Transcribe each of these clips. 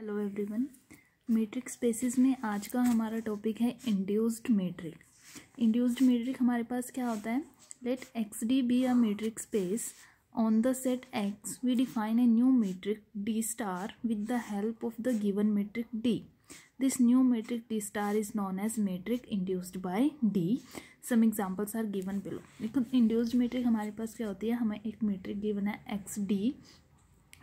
hello everyone matric spaces में आज का हमारा टॉपिक है इंड्यूस्ड मैट्रिक इंड्यूस्ड मैट्रिक हमारे पास क्या होता है let X D be a metric space on the set X we define a new metric D star with the help of the given metric D this new matrix D star is known as matrix induced by D some examples are given below देखो induced matrix हमारे पास क्या होती है हमें एक matrix गिवन है एक्स डी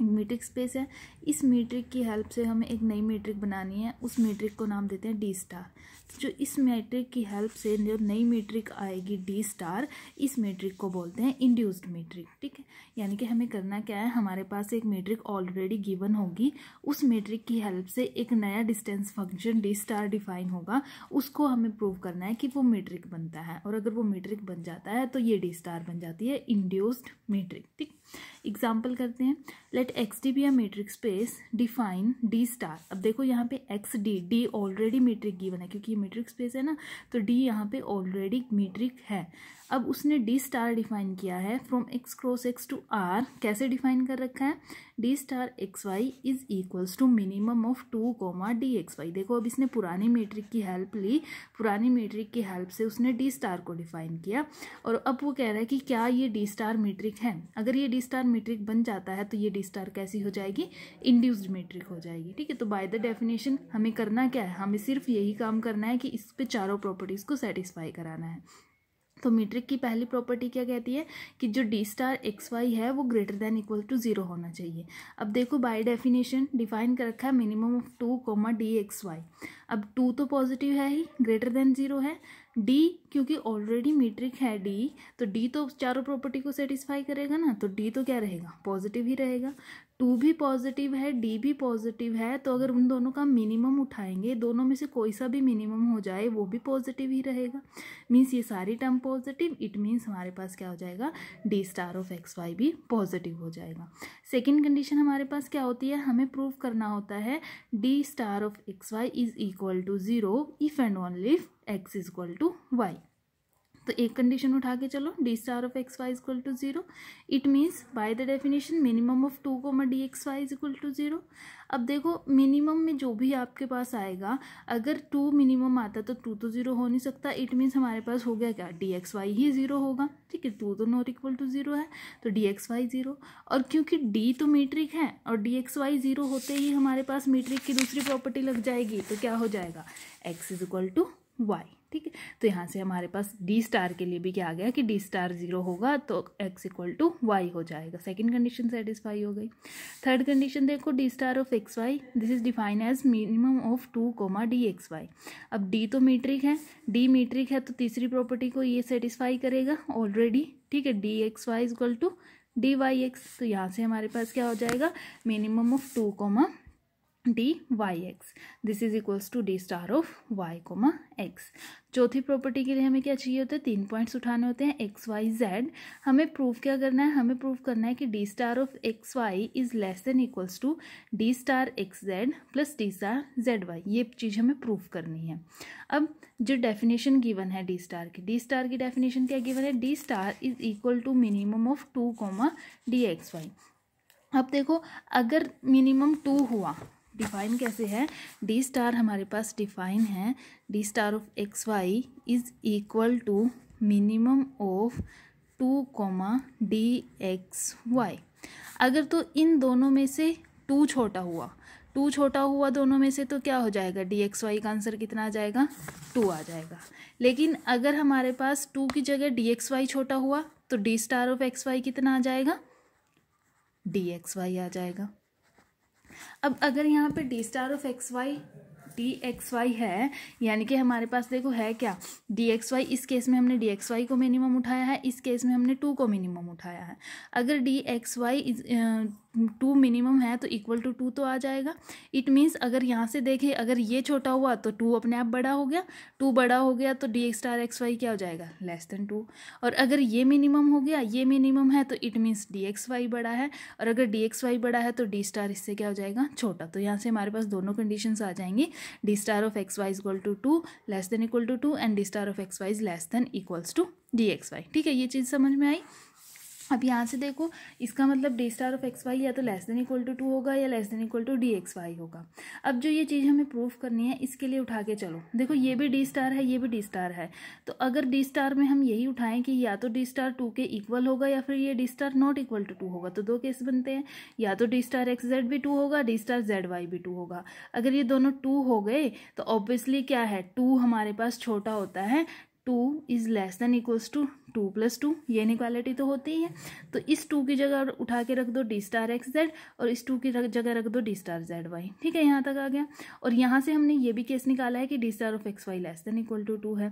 मीट्रिक स्पेस है इस मीट्रिक की हेल्प से हमें एक नई मीट्रिक बनानी है उस मीट्रिक को नाम देते हैं डी स्टार जो इस मीट्रिक की हेल्प से जो नई मीट्रिक आएगी डी स्टार इस मीट्रिक को बोलते हैं इंड्यूस्ड मीट्रिक ठीक है यानी कि हमें करना क्या है हमारे पास एक मीट्रिक ऑलरेडी गिवन होगी उस मीट्रिक की हेल्प से एक नया distance function D star define होगा उसको हमें प्रूव करना है कि वो मीट्रिक बनता है और अगर वो मीट्रिक बन जाता है तो ये डी स्टार बन जाती है इंड्यूस्ड मीट्रिक ठीक एग्जाम्पल करते हैं let X D be a metric space define D star अब देखो यहाँ पे X D D already metric given है क्योंकि ये मेट्रिक स्पेस है ना तो डी यहाँ पे ऑलरेडी मेट्रिक है अब उसने डी स्टार डिफाइन किया है from X cross X to R कैसे डिफाइन कर रखा है D star x Y is equals to minimum of two comma D x Y देखो अब इसने पुरानी मेट्रिक की हेल्प ली पुरानी मेट्रिक की हेल्प से उसने डी स्टार को डिफाइन किया और अब वो कह रहा है कि क्या ये डी स्टार मेट्रिक है अगर ये डी स्टार मेट्रिक बन जाता है तो ये डी स्टार कैसी हो जाएगी इंड्यूस्ड मेट्रिक हो जाएगी ठीक है तो बाय द डेफिनेशन हमें करना क्या है हमें सिर्फ यही काम करना है कि इस पे चारों प्रॉपर्टीज़ को सेटिस्फाई कराना है तो मीट्रिक की पहली प्रॉपर्टी क्या कहती है कि जो डी स्टार एक्स वाई है वो greater than equal to zero होना चाहिए अब देखो बाय डेफिनेशन डिफाइन कर रखा है minimum of two comma D x Y अब टू तो पॉजिटिव है ही ग्रेटर देन ज़ीरो है डी क्योंकि ऑलरेडी मीट्रिक है डी तो डी तो चारों प्रॉपर्टी को सेटिस्फाई करेगा ना तो डी तो क्या रहेगा पॉजिटिव ही रहेगा टू भी पॉजिटिव है डी भी पॉजिटिव है तो अगर उन दोनों का मिनिमम उठाएंगे दोनों में से कोई सा भी मिनिमम हो जाए वो भी पॉजिटिव ही रहेगा मीन्स ये सारी टर्म पॉजिटिव इट मीन्स हमारे पास क्या हो जाएगा D star of x Y भी पॉजिटिव हो जाएगा सेकेंड कंडीशन हमारे पास क्या होती है हमें प्रूव करना होता है D star of x Y is equal to zero if and only if x is equal to Y तो एक कंडीशन उठा के चलो d star of x Y is equal to zero it means by the definition minimum of two comma D x Y is equal to zero अब देखो minimum में जो भी आपके पास आएगा अगर टू मिनिमम आता तो टू तो जीरो हो नहीं सकता इट मीन्स हमारे पास हो गया क्या डी एक्स वाई ही जीरो होगा ठीक है टू तो नॉट इक्वल टू जीरो है तो डी एक्स वाई जीरो और क्योंकि डी तो मीट्रिक है और डी एक्स वाई जीरो होते ही हमारे पास मीट्रिक की दूसरी प्रॉपर्टी लग जाएगी तो क्या हो जाएगा x is equal to y ठीक है तो यहाँ से हमारे पास डी स्टार के लिए भी क्या आ गया कि डी स्टार जीरो होगा तो एक्स इक्वल टू वाई हो जाएगा सेकंड कंडीशन सेटिस्फाई हो गई थर्ड कंडीशन देखो d star of x y this is define as minimum of two comma D x Y अब डी तो मीट्रिक है डी मीट्रिक है तो तीसरी प्रॉपर्टी को ये सेटिस्फाई करेगा ऑलरेडी ठीक है d x Y equal to D Y x तो यहाँ से हमारे पास क्या हो जाएगा minimum of two comma d Y x this is equals to d star of y comma x चौथी प्रॉपर्टी के लिए हमें क्या चाहिए होता है तीन पॉइंट्स उठाने होते हैं एक्स वाई जेड हमें प्रूफ क्या करना है हमें प्रूफ करना है कि d star of x Y is less than equals to d star x Z plus d star z y ये चीज़ हमें प्रूफ करनी है अब जो डेफिनेशन गिवन है डी स्टार की डी स्टार की डेफिनेशन क्या गिवन है D star is equal to minimum of two comma D x Y अब देखो अगर मिनिमम टू हुआ डिफाइन कैसे है डी स्टार हमारे पास डिफाइन है D star of x y is equal to minimum of two comma D x y अगर तो इन दोनों में से टू छोटा हुआ टू छोटा हुआ दोनों में से तो क्या हो जाएगा डी एक्स वाई का आंसर कितना आ जाएगा टू आ जाएगा लेकिन अगर हमारे पास टू की जगह डी एक्स वाई छोटा हुआ तो d star of x y कितना आ जाएगा डी एक्स वाई आ जाएगा अब अगर यहाँ पे d star of x y d x Y है यानी कि हमारे पास देखो है क्या डी एक्स वाई इस केस में हमने डी एक्स वाई को मिनिमम उठाया है इस केस में हमने टू को मिनिमम उठाया है अगर D x y two minimum है तो इक्वल टू टू तो आ जाएगा इट मीन्स अगर यहाँ से देखें अगर ये छोटा हुआ तो टू अपने आप बड़ा हो गया टू बड़ा हो गया तो D x star x Y क्या हो जाएगा लेस देन टू और अगर ये मिनिमम हो गया ये मिनिमम है तो it means d x y बड़ा है और अगर डी एक्स वाई बड़ा है तो डी स्टार इससे क्या हो जाएगा छोटा तो यहाँ से हमारे पास दोनों कंडीशन आ जाएंगी d star of x is equal to to less than equal to two and d star of x Y is less than equals to D x y ठीक है ये चीज़ समझ में आई अब यहाँ से देखो इसका मतलब d star of x Y या तो less than equal to two होगा या less than equal to D x y होगा अब जो ये चीज़ हमें प्रूफ करनी है इसके लिए उठा के चलो देखो ये भी डी स्टार है ये भी डी स्टार है तो अगर डी स्टार में हम यही उठाएं कि या तो डी स्टार टू के इक्वल होगा या फिर ये d star not equal to two होगा तो दो केस बनते हैं या तो डी स्टार एक्स जेड भी टू होगा डी स्टार जेड वाई भी टू होगा अगर ये दोनों टू हो गए तो ऑब्वियसली क्या है टू हमारे पास छोटा होता है two is less than equals to two plus two ये निक्वालिटी तो होती ही है तो इस टू की जगह उठा के रख दो डी स्टार एक्स जेड और इस टू की जगह रख दो डी स्टार जेड वाई ठीक है यहाँ तक आ गया और यहाँ से हमने ये भी केस निकाला है कि d star of x y less than equal to two है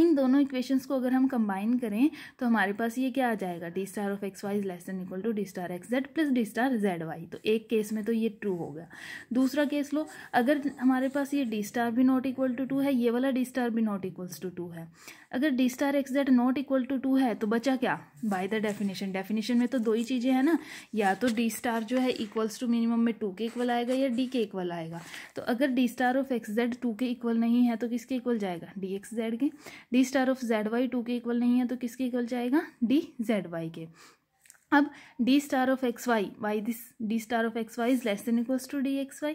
इन दोनों इक्वेशंस को अगर हम कंबाइन करें तो हमारे पास ये क्या आ जाएगा D star of x Y is less than equal to d star x Z plus d star z y तो एक केस में तो ये ट्रू हो गया दूसरा केस लो अगर हमारे पास ये डी स्टार भी नॉट इक्वल टू टू है ये वाला डी स्टार भी नॉट इक्वल्स टू टू है अगर d star x z not equal to two है तो बचा क्या बाय द डेफिनेशन डेफिनेशन में तो दो ही चीज़ें हैं ना या तो डी स्टार जो है इक्वल्स टू मिनिमम में टू के इक्वल आएगा या डी के इक्वल आएगा तो अगर d star of x z two के इक्वल नहीं है तो किसके इक्वल जाएगा डी एक्स जेड के d star of z y two के इक्वल नहीं है तो किसके इक्वल जाएगा डी जेड वाई के अब d star of x y y this d star of x Y is less than equals to D x y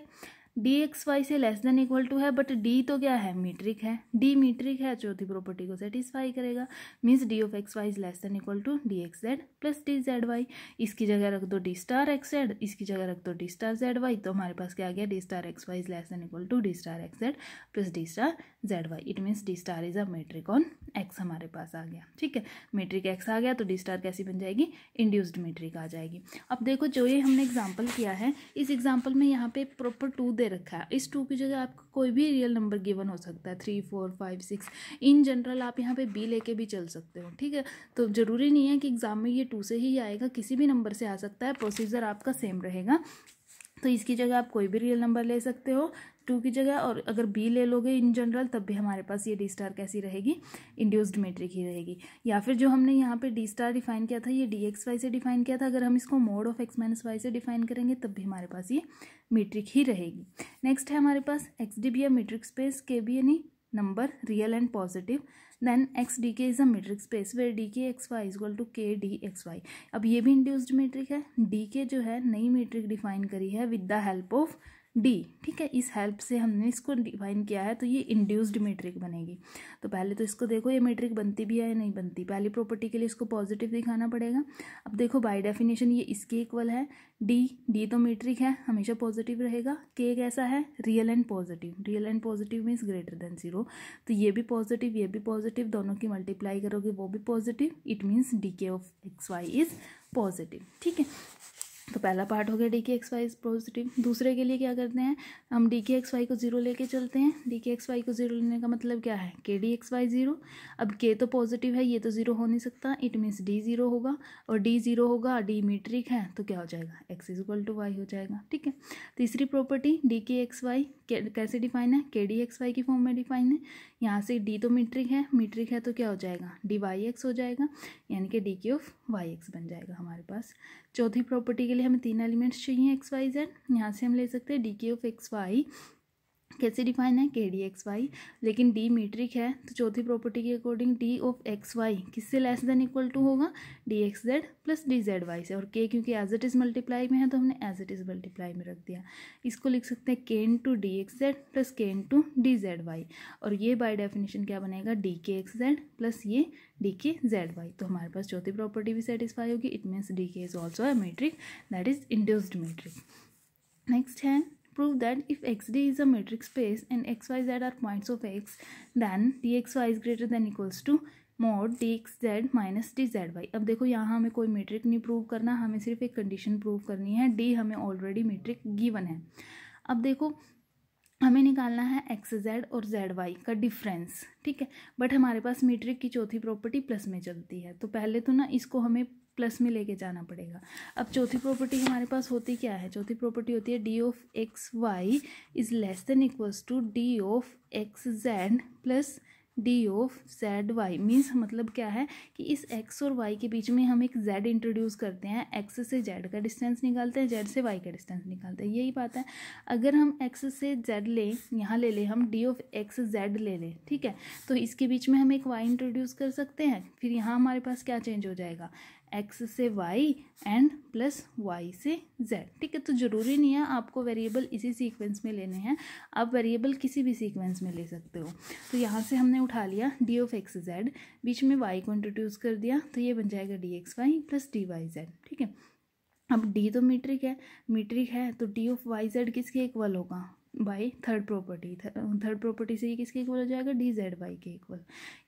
d x y से less than equal to है but d तो क्या है metric है d metric है चौथी property को satisfy करेगा means d of x Y is less than equal to D x Z plus D Z y इसकी जगह रख दो डी स्टार एक्स जेड इसकी जगह रख दो डी स्टार जेड वाई तो हमारे पास क्या आ गया d star x Y is less than equal to d star x Z plus d star z y it means d star is a metric on x हमारे पास आ गया ठीक है मेट्रिक एक्स आ गया तो डी स्टार कैसी बन जाएगी इंड्यूस्ड मेट्रिक आ जाएगी अब देखो जो ये हमने एग्जाम्पल किया है इस एग्जाम्पल में यहाँ पे प्रॉपर टू दे रखा है इस टू की जगह आपको कोई भी रियल नंबर गिवन हो सकता है three four five six in general आप यहाँ पे बी लेके भी चल सकते हो ठीक है तो ज़रूरी नहीं है कि एग्ज़ाम में ये टू से ही आएगा किसी भी नंबर से आ सकता है प्रोसीजर आपका सेम रहेगा तो इसकी जगह आप कोई भी रियल नंबर ले सकते हो टू की जगह और अगर बी ले लोगे इन जनरल तब भी हमारे पास ये डी स्टार कैसी रहेगी इंड्यूस्ड मेट्रिक ही रहेगी या फिर जो हमने यहाँ पे डी स्टार डिफाइन किया था ये डी एक्स वाई से डिफाइन किया था अगर हम इसको mod of x minus y से डिफाइन करेंगे तब भी हमारे पास ये मीट्रिक ही रहेगी नेक्स्ट है हमारे पास x D be a metric space k be यानी number real and positive then x d k is a metric space where d k x y equal to k d x Y अब ये भी induced metric है D के जो है नई metric define करी है with the help of d ठीक है इस हेल्प से हमने इसको डिफाइन किया है तो ये इंड्यूस्ड मेट्रिक बनेगी तो पहले तो इसको देखो ये मेट्रिक बनती भी है या नहीं बनती पहली प्रॉपर्टी के लिए इसको पॉजिटिव दिखाना पड़ेगा अब देखो बाय डेफिनेशन ये इसके इक्वल है डी डी तो मेट्रिक है हमेशा पॉजिटिव रहेगा के कैसा है real and positive real and positive means greater than zero तो ये भी पॉजिटिव ये भी पॉजिटिव दोनों की मल्टीप्लाई करोगे वो भी positive it means d k of x y is positive ठीक है तो पहला पार्ट हो गया D k x Y is positive दूसरे के लिए क्या करते हैं हम डी के एक्स वाई को जीरो लेके चलते हैं डी के एक्स वाई को जीरो लेने का मतलब क्या है k d x Y zero अब के तो पॉजिटिव है ये तो जीरो हो नहीं सकता इट मीन्स डी जीरो होगा और डी जीरो होगा डी मीट्रिक है तो क्या हो जाएगा x is equal to y हो जाएगा ठीक है तीसरी property d k x y कैसे डिफाइन है के डी एक्स वाई की फॉर्म में डिफाइन है यहाँ से डी तो मीट्रिक है मीट्रिक है तो क्या हो जाएगा डी वाई एक्स हो जाएगा यानी कि D k of Y x बन जाएगा हमारे पास चौथी प्रॉपर्टी के लिए हमें तीन एलिमेंट्स चाहिए एक्स वाई जेड यहाँ से हम ले सकते हैं d k of x y कैसे डिफाइन है के डी एक्स वाई लेकिन डी मीट्रिक है तो चौथी प्रॉपर्टी के according d of x y किससे लेस देन इक्वल टू होगा d x Z plus D Z y से और के क्योंकि एज इट इज़ मल्टीप्लाई में है तो हमने एज इट इज़ मल्टीप्लाई में रख दिया इसको लिख सकते हैं k into D x Z plus k into d Z y और ये बाई डेफिनेशन क्या बनेगा d k x Z plus ये डी के जेड वाई तो हमारे पास चौथी प्रॉपर्टी भी सेटिस्फाई होगी it means d k is also a metric that is induced metric next है Prove that if xd is a metric space and xyz are points of x, then dxy is greater than equals to mod D x Z minus D Z y अब देखो यहाँ हमें कोई metric नहीं prove करना हमें सिर्फ एक कंडीशन प्रूव करनी है डी हमें ऑलरेडी मेट्रिक गिवन है अब देखो हमें निकालना है एक्स जेड और जेड वाई का डिफरेंस ठीक है बट हमारे पास मीट्रिक की चौथी प्रॉपर्टी प्लस में चलती है तो पहले तो ना इसको हमें प्लस में लेके जाना पड़ेगा अब चौथी प्रॉपर्टी हमारे पास होती क्या है चौथी प्रॉपर्टी होती है d of x y is less than equals to d of x Z plus d of z y means मतलब क्या है कि इस एक्स और वाई के बीच में हम एक जेड इंट्रोड्यूस करते हैं एक्स से जेड का डिस्टेंस निकालते हैं जेड से वाई का डिस्टेंस निकालते हैं यही बात है अगर हम एक्स से जेड लें यहाँ ले लें हम डी ऑफ एक्स जेड ले लें ठीक है तो इसके बीच में हम एक वाई इंट्रोड्यूस कर सकते हैं फिर यहाँ हमारे पास क्या चेंज हो जाएगा एक्स से वाई एंड प्लस वाई से जेड ठीक है तो ज़रूरी नहीं है आपको वेरिएबल इसी सीक्वेंस में लेने हैं आप वेरिएबल किसी भी सीक्वेंस में ले सकते हो तो यहाँ से हमने उठा लिया डी ऑफ एक्स जेड बीच में वाई को इंट्रोड्यूस कर दिया तो ये बन जाएगा d x y plus d y z ठीक है अब डी तो मीट्रिक है मीट्रिक है तो डी ऑफ वाई जेड किसके इक्वल होगा by third property third property से ये किसके इक्वल हो जाएगा डी जेड वाई के इक्वल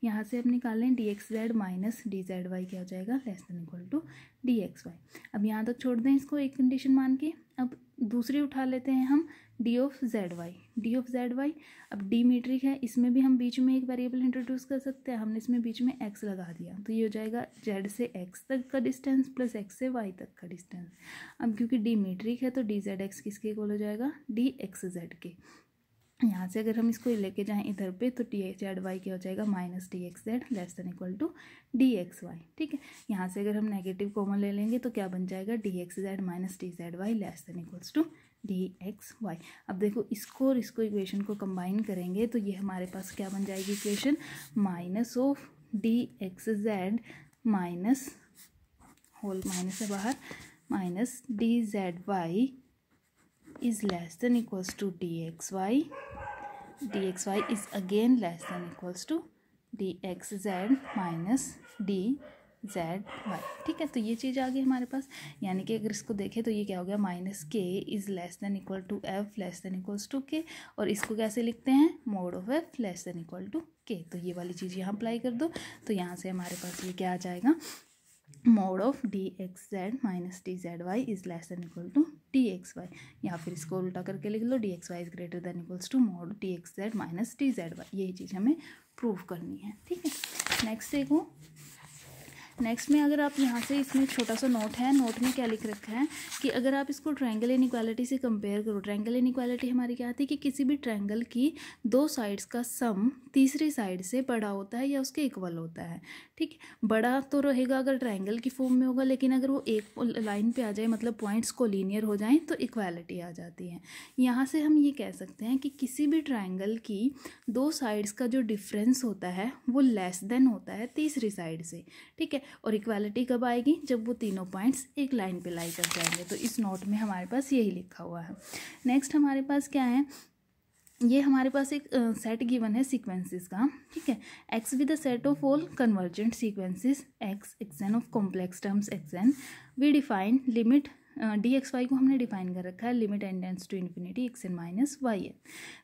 यहाँ से हम निकालें d x Z minus D Z y क्या हो जाएगा less than equal to D x Y अब यहाँ तक छोड़ दें इसको एक कंडीशन मान के अब दूसरी उठा लेते हैं हम d of z y d of z y अब डी मीट्रिक है इसमें भी हम बीच में एक वेरिएबल इंट्रोड्यूस कर सकते हैं हमने इसमें बीच में एक्स लगा दिया तो ये हो जाएगा जेड से एक्स तक का डिस्टेंस प्लस एक्स से वाई तक का डिस्टेंस अब क्योंकि डी मीट्रिक है तो डी जेड एक्स किसके कॉल हो जाएगा डी एक्स जेड के यहाँ से अगर हम इसको लेके जाएं इधर पे तो टी एक्स एड वाई क्या हो जाएगा minus d x z less than equal to D x y ठीक है यहाँ से अगर हम नेगेटिव कॉमन ले लेंगे तो क्या बन जाएगा d x Z minus D Z y less than equals to D x Y अब देखो इसको और इसको इक्वेशन को कंबाइन करेंगे तो ये हमारे पास क्या बन जाएगी equation minus of D x Z minus whole minus है बाहर minus D Z Y is less than equals to dxy dxy is again less than equals to dxz minus D Z Y ठीक है तो ये चीज़ आ गई हमारे पास यानी कि अगर इसको देखें तो ये क्या हो गया minus K is less than equal to F less than equals to K और इसको कैसे लिखते हैं mod of F less than equal to K तो ये वाली चीज़ यहाँ अप्लाई कर दो तो यहाँ से हमारे पास ये क्या आ जाएगा mod of D x Z minus D Z Y is less than equal to D x Y या फिर इसको उल्टा करके लिख लो D x Y is greater than equals to mod D x Z minus D Z Y यही चीज़ हमें प्रूव करनी है ठीक है नेक्स्ट देखो नेक्स्ट में अगर आप यहाँ से इसमें छोटा सा नोट है नोट में क्या लिख रखा है कि अगर आप इसको ट्रैंगल इन से कंपेयर करो ट्रैंगल इन हमारी क्या आती है कि किसी भी ट्रैंगल की दो साइड्स का सम तीसरी साइड से बड़ा होता है या उसके इक्वल होता है ठीक बड़ा तो रहेगा अगर ट्रैंगल की फॉर्म में होगा लेकिन अगर वो एक लाइन पर आ जाए मतलब पॉइंट्स को लीनियर हो जाए तो इक्वालिटी आ जाती है यहाँ से हम ये कह सकते हैं कि किसी भी ट्राइंगल की दो साइड्स का जो डिफरेंस होता है वो लेस देन होता है तीसरी साइड से ठीक है और इक्वालिटी कब आएगी जब वो तीनों पॉइंट्स एक लाइन पे लाई कर जाएंगे तो इस नोट में हमारे पास यही लिखा हुआ है नेक्स्ट हमारे पास क्या है ये हमारे पास एक सेट गिवन है सीक्वेंसेस का ठीक है X with the set of all convergent sequences X X N of complex terms N we define limit D x Y को हमने डिफाइन कर रखा है limit N tends to infinity X N minus Y N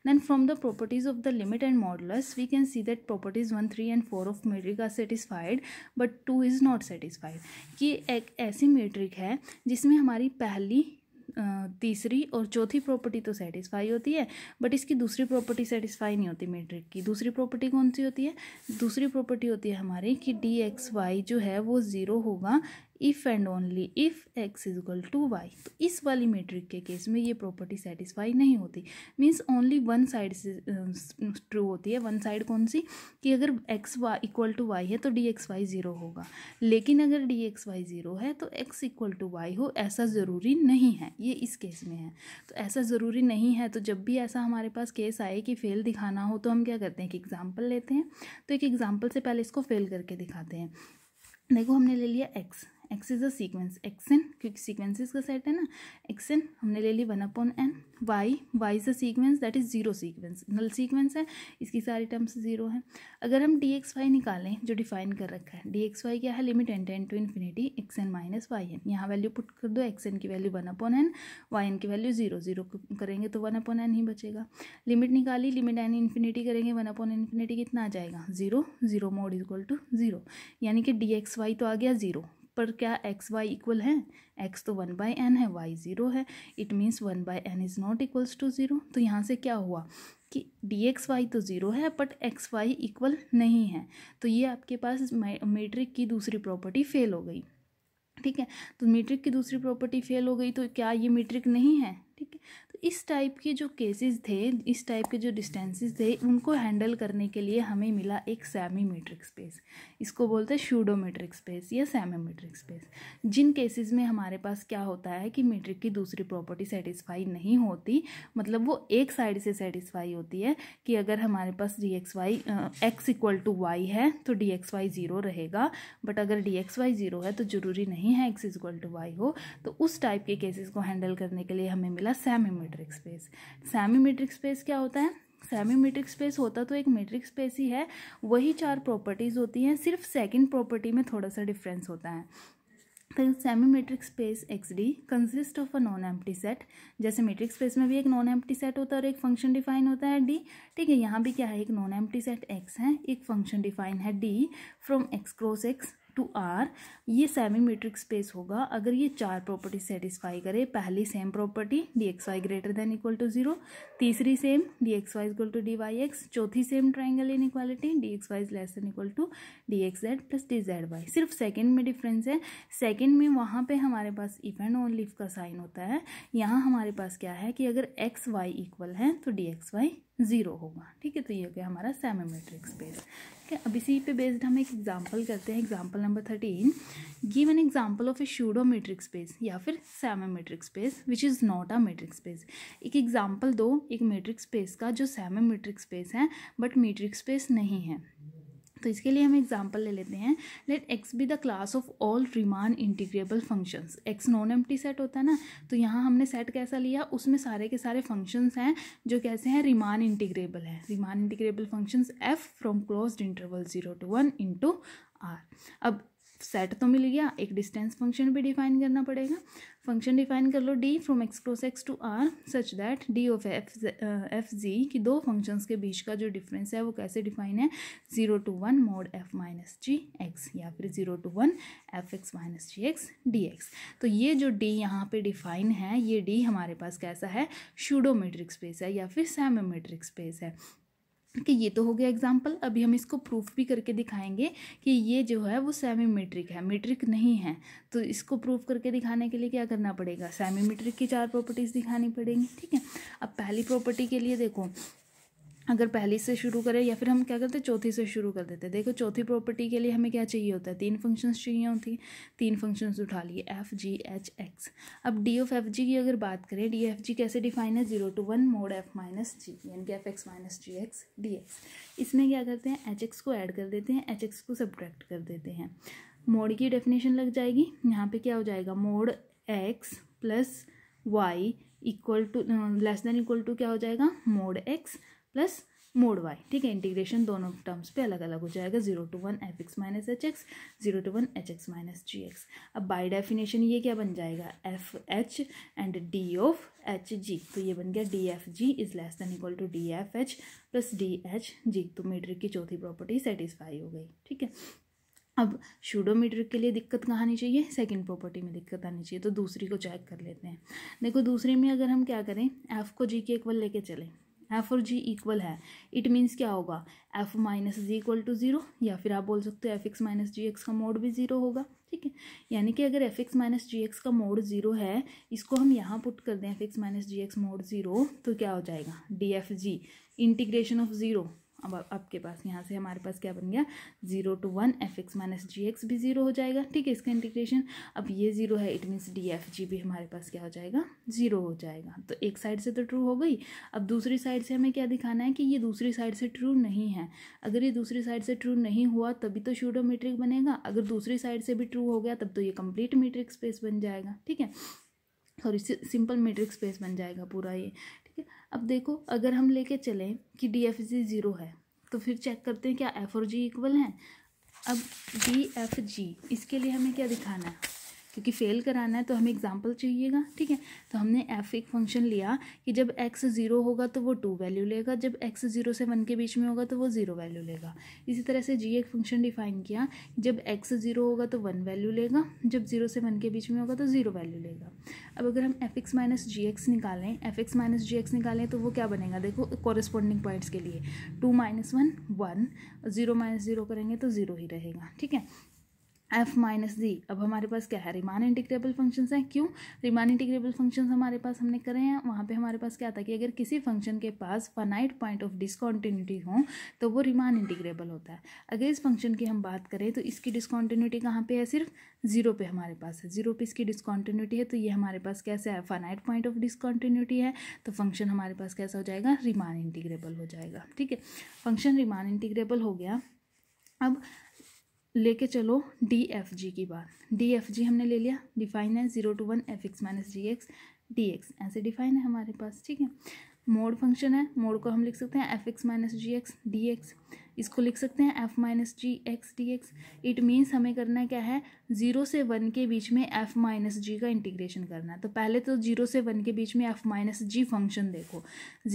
then from the properties of the limit and modulus we can see that properties one three and four of metric are satisfied but two is not satisfied कि एक ऐसी metric है जिसमें हमारी पहली तीसरी और चौथी प्रॉपर्टी तो सेटिस्फाई होती है बट इसकी दूसरी प्रॉपर्टी सेटिस्फाई नहीं होती मेट्रिक की दूसरी प्रॉपर्टी कौन सी होती है दूसरी प्रॉपर्टी होती है हमारी कि डी एक्स वाई जो है वो ज़ीरो होगा if and only if X is equal to Y तो इस वाली मेट्रिक के केस में ये प्रॉपर्टी सेटिस्फाई नहीं होती मीन्स ओनली वन साइड से ट्रू होती है वन साइड कौन सी कि अगर X Y equal to Y है तो डी एक्स वाई ज़ीरो होगा लेकिन अगर डी एक्स वाई ज़ीरो है तो एक्स इक्वल टू वाई हो ऐसा ज़रूरी नहीं है ये इस केस में है तो ऐसा ज़रूरी नहीं है तो जब भी ऐसा हमारे पास केस आए कि फेल दिखाना हो तो हम क्या करते हैं कि एग्ज़ाम्पल लेते हैं तो एक एग्ज़ाम्पल से पहले इसको फेल करके दिखाते हैं देखो हमने ले लिया X X is a sequence X N क्योंकि सीक्वेंसेस का सेट है ना एक्स एन हमने ले ली one upon N Y Y is a sequence that is zero sequence null sequence है इसकी सारी टर्म्स जीरो है अगर हम डी एक्स वाई निकालें जो डिफाइन कर रखा है डी एक्स वाई क्या है limit N tends to infinity X N minus Y N यहाँ वैल्यू पुट कर दो एक्स एन की value one upon N Y N की वैल्यू जीरो जीरो करेंगे तो वन अपॉन एन ही बचेगा लिमिट निकाली लिमिट एन इन्फिनिटी करेंगे वन अपॉन इन्फिनिटी कितना आ जाएगा zero zero mod is equal to zero यानी कि डी एक्स वाई तो आ गया जीरो पर क्या एक्स वाई इक्वल है एक्स तो वन बाई एन है वाई ज़ीरो है it means one by N is not equals to zero तो यहाँ से क्या हुआ कि डी एक्स वाई तो ज़ीरो है बट एक्स वाई इक्वल नहीं है तो ये आपके पास मेट्रिक की दूसरी प्रॉपर्टी फेल हो गई ठीक है तो मीट्रिक की दूसरी प्रॉपर्टी फेल हो गई तो क्या ये मीट्रिक नहीं है ठीक है इस टाइप के जो केसेस थे इस टाइप के जो डिस्टेंसेस थे उनको हैंडल करने के लिए हमें मिला एक सेमी मीट्रिक स्पेस इसको बोलते हैं शूडोमीट्रिक स्पेस या सेमी मीट्रिक स्पेस जिन केसेस में हमारे पास क्या होता है कि मीट्रिक की दूसरी प्रॉपर्टी सेटिस्फाई नहीं होती मतलब वो एक साइड से सेटिस्फाई होती है कि अगर हमारे पास D x Y X equal to Y है तो डी एक्स वाई ज़ीरो रहेगा बट अगर डी एक्स वाई ज़ीरो है तो ज़रूरी नहीं है एक्स इक्वल टू वाई हो तो उस टाइप के केसेस को हैंडल करने के लिए हमें मिला semi metric space semi metric space क्या होता है सेमी मेट्रिक स्पेस होता तो एक मेट्रिक स्पेस ही है वही चार प्रॉपर्टीज़ होती हैं सिर्फ सेकंड प्रॉपर्टी में थोड़ा सा डिफरेंस होता है फिर semi metric space X D consist of a non empty set जैसे मेट्रिक स्पेस में भी एक नॉन एम्प्टी सेट होता है और एक फंक्शन डिफाइन होता है डी ठीक है यहाँ भी क्या है एक नॉन एम्प्टी सेट एक्स है एक फंक्शन डिफाइन है D from X cross X to R ये सेमी मेट्रिक स्पेस होगा अगर ये चार प्रॉपर्टी सेटिस्फाई करे पहली same property D x Y greater than equal to zero तीसरी same D x Y equal to D Y X चौथी same triangle inequality D x Y is less than equal to D x Z plus D Z Y सिर्फ second में difference है second में वहाँ पर हमारे पास if and own लिफ का साइन होता है यहाँ हमारे पास क्या है कि अगर एक्स वाई इक्वल है तो डी एक्स वाई ज़ीरो होगा ठीक है तो ये हो गया हमारा सेमी मेट्रिक स्पेस ठीक है अब इसी पे बेस्ड हम एक एग्जांपल करते हैं example number thirteen give an example of a pseudo metric space या फिर semi metric space which is not a metric space एक एग्जांपल दो एक मेट्रिक स्पेस का जो सैमो मेट्रिक स्पेस है बट मेट्रिक स्पेस नहीं है तो इसके लिए हम एग्जाम्पल ले लेते हैं let X be the class of all Riemann integrable functions X non empty set होता है ना तो यहाँ हमने सेट कैसा लिया उसमें सारे के सारे फंक्शंस हैं जो कैसे हैं रिमान इंटीग्रेबल हैं Riemann integrable functions F from close interval zero to one into R अब सेट तो मिल गया एक डिस्टेंस फंक्शन भी डिफाइन करना पड़ेगा फंक्शन डिफाइन कर लो D from X cross X to R such that D of F F G की दो फंक्शंस के बीच का जो डिफरेंस है वो कैसे डिफाइन है zero to one mod F minus G X या फिर zero to one F X minus G X D X तो ये जो डी यहाँ पे डिफाइन है ये डी हमारे पास कैसा है शूडोमेट्रिक स्पेस है या फिर सेमोमेट्रिक स्पेस है कि ये तो हो गया एग्जाम्पल अभी हम इसको प्रूफ भी करके दिखाएंगे कि ये जो है वो सेमी मीट्रिक है मीट्रिक नहीं है तो इसको प्रूफ करके दिखाने के लिए क्या करना पड़ेगा सेमी मीट्रिक की चार प्रॉपर्टीज़ दिखानी पड़ेंगी ठीक है अब पहली प्रॉपर्टी के लिए देखो अगर पहली से शुरू करें या फिर हम क्या करते हैं चौथी से शुरू कर देते हैं देखो चौथी प्रॉपर्टी के लिए हमें क्या चाहिए होता है तीन फंक्शंस चाहिए होती तीन फंक्शंस उठा लिए एफ जी एच एक्स अब डी ओफ एफ जी की अगर बात करें डी एफ जी कैसे डिफाइन है zero to one mod F minus G यानी कि F X minus G X D X इसमें क्या करते हैं एच एक्स को ऐड कर देते हैं एच एक्स को सब्ट्रैक्ट कर देते हैं मोड की डेफिनेशन लग जाएगी यहाँ पर क्या हो जाएगा mod X plus Y equal to less than equal to क्या हो जाएगा mod X plus mod Y ठीक है इंटीग्रेशन दोनों टर्म्स पे अलग अलग हो जाएगा zero to one F X minus H X zero to one H X minus G X अब बाय डेफिनेशन ये क्या बन जाएगा F H and D of H G तो ये बन गया D F G is less than equal to D F H plus D H G तो मीट्रिक की चौथी प्रॉपर्टी सेटिस्फाई हो गई ठीक है अब शूडोमीटर के लिए दिक्कत कहाँ आनी चाहिए सेकंड प्रॉपर्टी में दिक्कत आनी चाहिए तो दूसरी को चेक कर लेते हैं देखो दूसरे में अगर हम क्या करें एफ़ को जी के इक्वल लेके चलें एफ और जी इक्वल है इट मीन्स क्या होगा F minus G equal to zero या फिर आप बोल सकते हो F X minus G X का मोड भी ज़ीरो होगा ठीक है यानी कि अगर F X minus G X का मोड ज़ीरो है इसको हम यहाँ पुट कर दें F X minus G X mod zero तो क्या हो जाएगा D F G integration of zero अब आपके पास यहाँ से हमारे पास क्या बन गया zero to one F X minus G X भी जीरो हो जाएगा ठीक है इसका इंटीग्रेशन अब ये जीरो है it means D F G भी हमारे पास क्या हो जाएगा जीरो हो जाएगा तो एक साइड से तो ट्रू हो गई अब दूसरी साइड से हमें क्या दिखाना है कि ये दूसरी साइड से ट्रू नहीं है अगर ये दूसरी साइड से ट्रू नहीं हुआ तभी तो शूडो मीट्रिक बनेगा अगर दूसरी साइड से भी ट्रू हो गया तब तो ये कम्प्लीट मीट्रिक स्पेस बन जाएगा ठीक है सॉरी सिंपल मीट्रिक स्पेस बन जाएगा पूरा ये अब देखो अगर हम लेके चलें कि डी एफ जी ज़ीरो है तो फिर चेक करते हैं क्या एफ और जी इक्वल हैं अब डी एफ जी इसके लिए हमें क्या दिखाना है क्योंकि फेल कराना है तो हमें एग्जाम्पल चाहिएगा ठीक है तो हमने एफ एक फंक्शन लिया कि जब एक्स ज़ीरो होगा तो वो टू वैल्यू लेगा जब एक्स ज़ीरो से वन के बीच में होगा तो वो ज़ीरो वैल्यू लेगा इसी तरह से जी एक फंक्शन डिफाइन किया जब एक्स ज़ीरो होगा तो वन वैल्यू लेगा जब ज़ीरो से वन के बीच में होगा तो ज़ीरो वैल्यू लेगा अब अगर हम F X minus G X निकालें F X minus G X निकालें तो वो क्या बनेगा देखो कॉरेस्पॉन्डिंग पॉइंट्स के लिए two minus one one zero minus zero करेंगे तो ज़ीरो ही रहेगा ठीक है एफ माइनस जी अब हमारे पास क्या है रिमान इंटीग्रेबल फंक्शन हैं क्यों रिमान इंटीग्रेबल फंक्शन हमारे पास हमने करे हैं वहाँ पे हमारे पास क्या था कि अगर किसी फंक्शन के पास फनाइट पॉइंट ऑफ डिस्कॉन्टिन्यूटी हो तो वो रिमान इंटीग्रेबल होता है अगर इस फंक्शन की हम बात करें तो इसकी डिसकॉन्टीन्यूटी कहाँ पे है सिर्फ जीरो पे हमारे पास है जीरो पे इसकी डिसकॉन्टीन्यूटी है तो ये हमारे पास कैसे है फनाइट पॉइंट ऑफ डिसकॉन्टीन्यूटी है तो फंक्शन हमारे पास कैसा हो जाएगा रिमान इंटीग्रेबल हो जाएगा ठीक है फंक्शन रिमान इंटीग्रेबल हो गया अब लेके चलो डी एफ जी की बात डी एफ जी हमने ले लिया डिफाइन है zero to one F X minus G X D X ऐसे डिफाइन है हमारे पास ठीक है मोड फंक्शन है मोड को हम लिख सकते हैं F X minus G X D X इसको लिख सकते हैं F minus G X D X it means हमें करना क्या है ज़ीरो से वन के बीच में एफ माइनस जी का इंटीग्रेशन करना है तो पहले तो ज़ीरो से वन के बीच में एफ माइनस जी फंक्शन देखो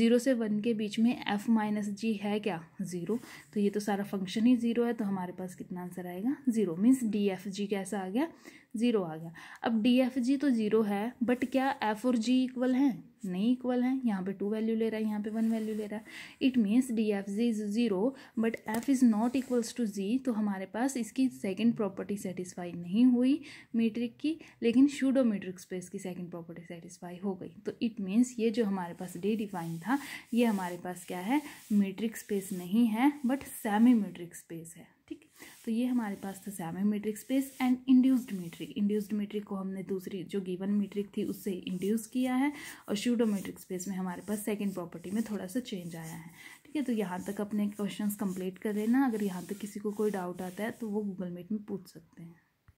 ज़ीरो से वन के बीच में एफ माइनस जी है क्या ज़ीरो तो ये तो सारा फंक्शन ही ज़ीरो है तो हमारे पास कितना आंसर आएगा zero means D F G कैसा आ गया ज़ीरो आ गया अब डी एफ जी तो ज़ीरो है बट क्या एफ और जी इक्वल हैं नहीं इक्वल हैं यहाँ पे टू वैल्यू ले रहा है यहाँ पे वन वैल्यू ले रहा है it means D F G is zero but but F is not equals to G तो हमारे पास इसकी सेकेंड प्रॉपर्टी सेटिस्फाई नहीं हुई मीट्रिक की लेकिन शूडो मीट्रिक स्पेस की सेकेंड प्रॉपर्टी सेटिस्फाई हो गई तो इट मीन्स ये जो हमारे पास डी डिफाइन था ये हमारे पास क्या है मीट्रिक स्पेस नहीं है बट सेमी मीट्रिक स्पेस है ठीक तो ये हमारे पास था semi metric space and induced metric induced metric को हमने दूसरी जो गिवन मीट्रिक थी उससे इंड्यूस किया है और शूडो मीट्रिक स्पेस में हमारे पास सेकेंड प्रॉपर्टी में थोड़ा सा चेंज आया है ठीक है तो यहाँ तक अपने क्वेश्चंस कंप्लीट कर लेना अगर यहाँ तक किसी को कोई डाउट आता है तो वो गूगल मीट में पूछ सकते हैं